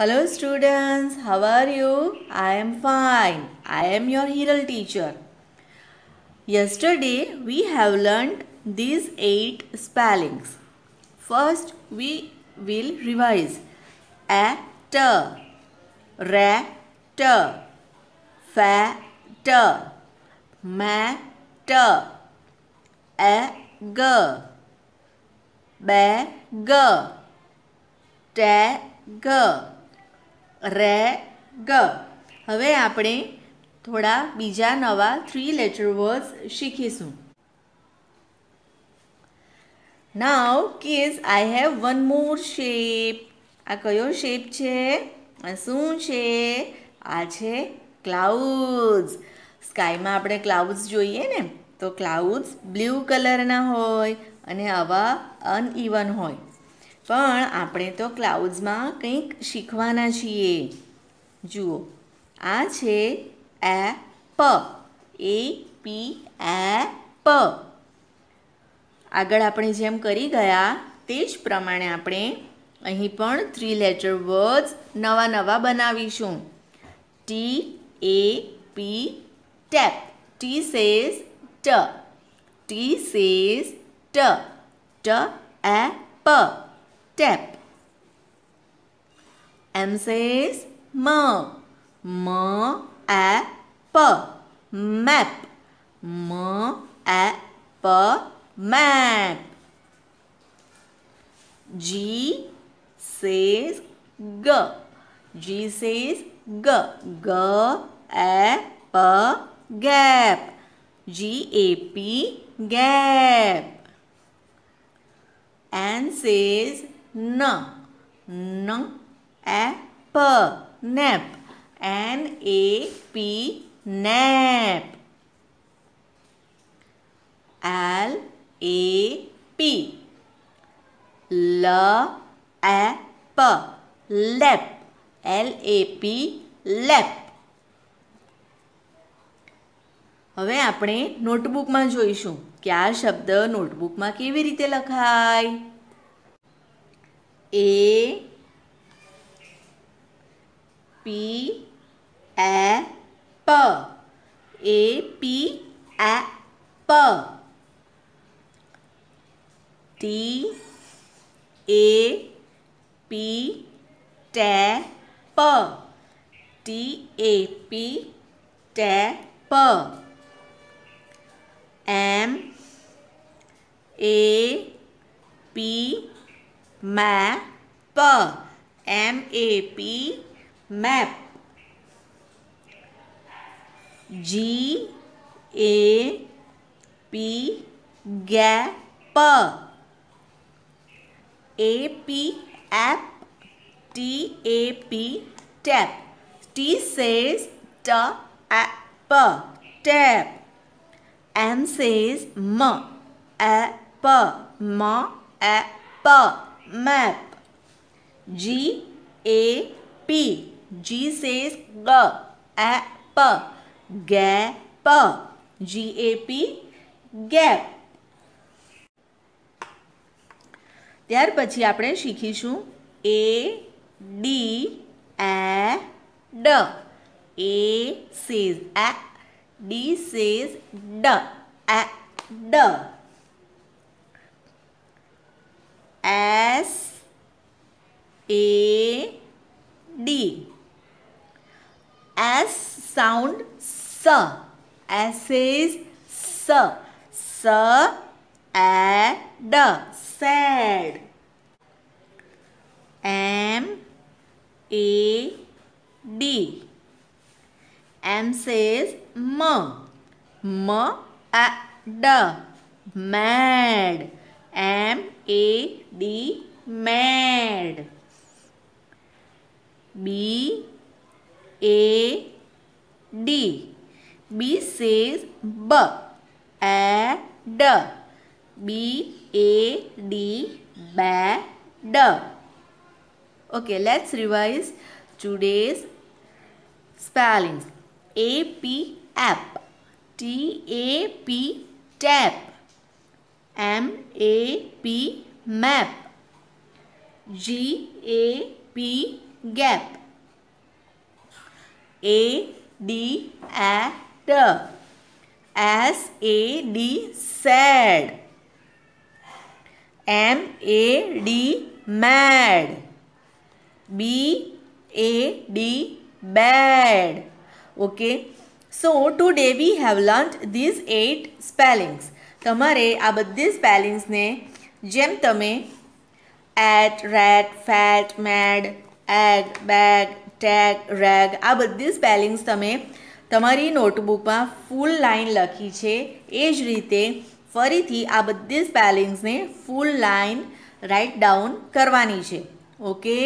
Hello students, how are you? I am fine. I am your Hiral teacher. Yesterday we have learned these 8 spellings. First we will revise. Actor, rector, factor, matter, egg, bag, tag, રે ગ હવે આપણે થોડા બીજા નવા three letter words શીખીશું now case I have one more shape આ કયો શેપ છે આ શું છે આ છે ક્લાઉડ્સ સ્કાયમાં આપણે ક્લાઉડ્સ જોઈએ ને તો ક્લાઉડ્સ બ્લુ કલરના હોય અને આવા અનઇવન હોય પણ આપણે તો ક્લાઉડ્સમાં કંઈક શીખવાના છીએ જુઓ આ છે એ પ એ પી એ પ આગળ આપણે જેમ કરી ગયા તે જ પ્રમાણે આપણે અહીં પણ થ્રી લેટર વર્ડ્સ નવા નવા બનાવીશું T A P tap T says ટ ટી સેઝ ટ ટ એ પ step. M says ma, ma a p, map, ma a p, map. G says g, G says g, g a p gap, G a p gap. And says ન ન એપ nap N A P nap L A P લ એ પ લેપ L A પી લેપ હવે આપણે નોટબુકમાં જોઈશું કે આ શબ્દ નોટબુકમાં કેવી રીતે લખાય A P A P A P A P T A P T P T A P T P M A P map m a p map g a p gap a p app t a p tap t says t a p tap m says m a p m a p map g a p g says g a p gap g a p gap त्यार पी आप शीखीश A D ad A says A D says ड ए ड S A D. S sound S. S is S. S A D. Sad. M A D. M says M. M A D. Mad. M A D mad B A D B says b a d. B A D B A D bad Okay let's revise today's spellings A P app T A P tap M A P map G A P gap A D actor S A D sad M A D mad B A D bad okay so today we have learnt these eight spellings તમારે આ બધી સ્પેલિંગ્સને જેમ તમે at rat fat mad egg bag tag rag આ બધી spellings તમે તમારી નોટબુકમાં ફૂલ લાઇન લખી છે એ જ રીતે ફરીથી આ બધી સ્પેલિંગ્સને ફૂલ લાઇન રાઇટ ડાઉન કરવાની છે ઓકે